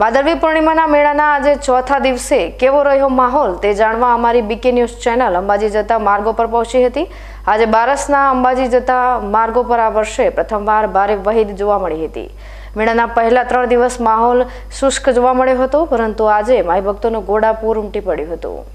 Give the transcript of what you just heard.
ભાદરવી પૂર્ણિમાના મેળાના આજે ચોથા દિવસે કેવો રહ્યો માહોલ તે જાણવા અમારી બીકે ન્યૂઝ ચેનલ અંબાજી જતા માર્ગો પર પહોંચી હતી આજે બારસના અંબાજી જતા માર્ગો પર આ વર્ષે પ્રથમવાર ભારે વહીદ જોવા મળી હતી મેળાના પહેલા ત્રણ દિવસ માહોલ શુષ્ક જોવા મળ્યો હતો પરંતુ આજે માઈ ભક્તોનું ઘોડાપૂર ઉમટી પડ્યું હતું